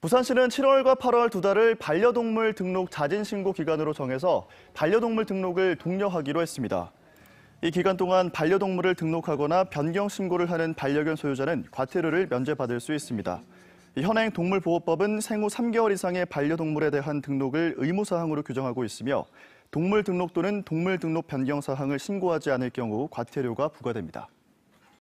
부산시는 7월과 8월 두 달을 반려동물 등록 자진 신고 기간으로 정해서 반려동물 등록을 독려하기로 했습니다. 이 기간 동안 반려동물을 등록하거나 변경 신고를 하는 반려견 소유자는 과태료를 면제받을 수 있습니다. 현행 동물보호법은 생후 3개월 이상의 반려동물에 대한 등록을 의무사항으로 규정하고 있으며 동물 등록 또는 동물 등록 변경 사항을 신고하지 않을 경우 과태료가 부과됩니다.